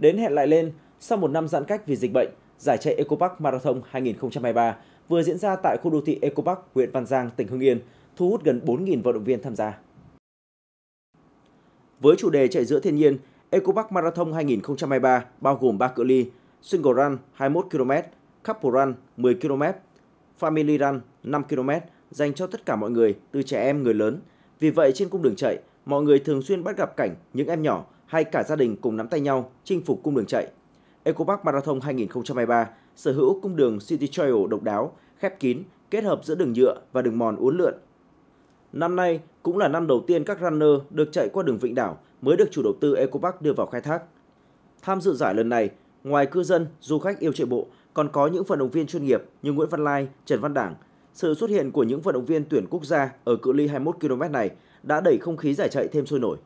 đến hẹn lại lên sau một năm giãn cách vì dịch bệnh, giải chạy Eco Park Marathon 2023 vừa diễn ra tại khu đô thị Eco Park, huyện Văn Giang, tỉnh Hưng Yên, thu hút gần 4.000 vận động viên tham gia. Với chủ đề chạy giữa thiên nhiên, Eco Park Marathon 2023 bao gồm 3 cự ly, Single Run 21 km, Couple Run 10 km, Family Run 5 km dành cho tất cả mọi người, từ trẻ em người lớn. Vì vậy trên cung đường chạy, mọi người thường xuyên bắt gặp cảnh những em nhỏ hay cả gia đình cùng nắm tay nhau chinh phục cung đường chạy. Eco Park Marathon 2023 sở hữu cung đường City Trail độc đáo, khép kín, kết hợp giữa đường nhựa và đường mòn uốn lượn. Năm nay cũng là năm đầu tiên các runner được chạy qua đường Vịnh Đảo mới được chủ đầu tư Eco Park đưa vào khai thác. Tham dự giải lần này, ngoài cư dân, du khách yêu chạy bộ, còn có những vận động viên chuyên nghiệp như Nguyễn Văn Lai, Trần Văn Đảng. Sự xuất hiện của những vận động viên tuyển quốc gia ở cự ly 21 km này đã đẩy không khí giải chạy thêm sôi nổi.